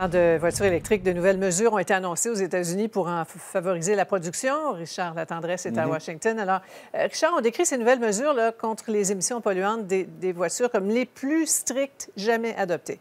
de voitures électriques, de nouvelles mesures ont été annoncées aux États-Unis pour en favoriser la production. Richard Latendresse est à mm-hmm. Washington. Alors, euh, Richard, on décrit ces nouvelles mesures là, contre les émissions polluantes des, voitures comme les plus strictes jamais adoptées.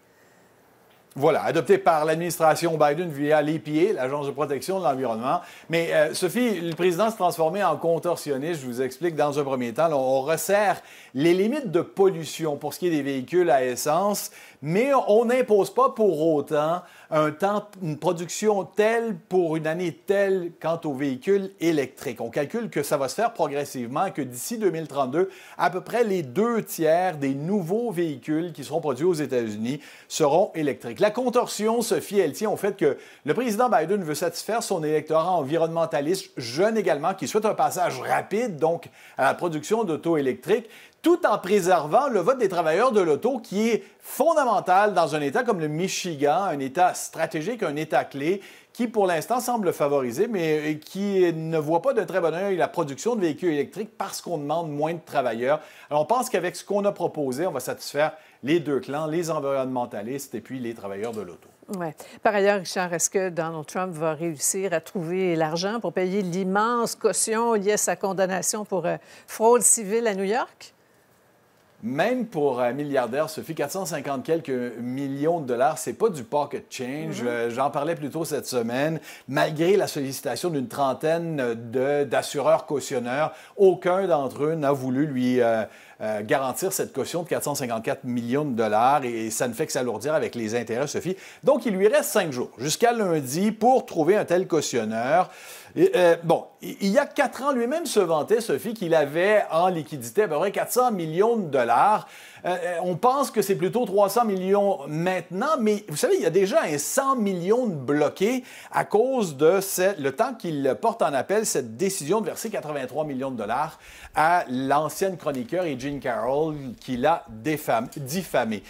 Voilà, Adoptées par l'administration Biden via l'EPA, l'Agence de protection de l'environnement. Mais euh, Sophie, le président s'est transformé en contorsionniste, je vous explique dans un premier temps. on resserre les limites de pollution pour ce qui est des véhicules à essence mais on n'impose pas pour autant un temps, une production telle pour une année telle quant aux véhicules électriques. On calcule que ça va se faire progressivement, que d'ici 2032, à peu près les deux tiers des nouveaux véhicules qui seront produits aux États-Unis seront électriques. La contorsion, Sophie, elle tient au fait que le président Biden veut satisfaire son électorat environnementaliste jeune également, qui souhaite un passage rapide, donc, à la production d'auto électriques, tout en préservant le vote des travailleurs de l'auto qui est fondamental dans un État comme le Michigan, un État stratégique, un État clé, qui pour l'instant semble favoriser, mais euh, qui ne voit pas de très bon oeil la production de véhicules électriques parce qu'on demande moins de travailleurs. Alors on pense qu'avec ce qu'on a proposé, on va satisfaire les deux clans, les environnementalistes et puis les travailleurs de l'auto. Ouais. Par ailleurs, Richard, est-ce que Donald Trump va réussir à trouver l'argent pour payer l'immense caution liée à sa condamnation pour euh, fraude civile à New York? même pour un euh, milliardaire, Sophie, 450 quelques millions de dollars, c'est pas du pocket change. Mhm. Euh, j'en parlais plus tôt cette semaine. Malgré la sollicitation d'une trentaine d'assureurs cautionneurs, aucun d'entre eux n'a voulu lui euh, garantir cette caution de 454 millions de dollars et, et ça ne fait que s'alourdir avec les intérêts, Sophie. Donc, il lui reste cinq jours, jusqu'à lundi, pour trouver un tel cautionneur. Euh, bon, il y a quatre ans, lui-même se vantait, Sophie, qu'il avait en liquidité à peu 400 millions de dollars. Euh, euh, on pense que c'est plutôt 300 millions maintenant, mais vous savez, il y a déjà un 100 millions de bloqués à cause de le temps qu'il porte en appel cette décision de verser 83 millions de dollars à l'ancienne chroniqueur et Jean Carroll qui l'a diffamé.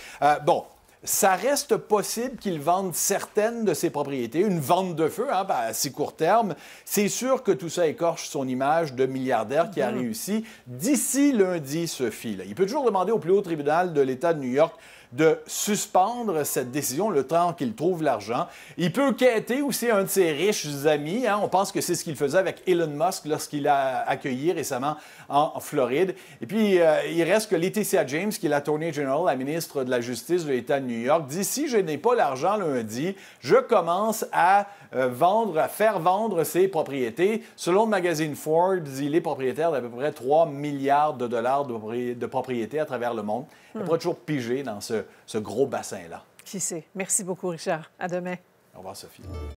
bon, ça reste possible qu'il vende certaines de ses propriétés, une vente de feu hein, à si court terme. C'est sûr que tout ça écorche son image de milliardaire qui a réussi d'ici lundi, Sophie. Là. Il peut toujours demander au plus haut tribunal de l'État de New York de suspendre cette décision le temps qu'il trouve l'argent. Il peut quêter aussi un de ses riches amis. Hein. On pense que c'est ce qu'il faisait avec Elon Musk lorsqu'il a accueilli récemment en Floride. Et puis, euh, il reste que Laetitia James, qui est la Attorney General, la ministre de la Justice de l'État de New York, dit si je n'ai pas l'argent lundi, je commence à euh, vendre, à faire vendre ses propriétés. Selon le magazine Forbes, il est propriétaire d'à peu près 3 milliards de dollars de, propriétés à travers le monde. Il n'a pas toujours pigé dans ce ce, gros bassin-là. Qui sait? Merci beaucoup, Richard. À demain. Au revoir, Sophie.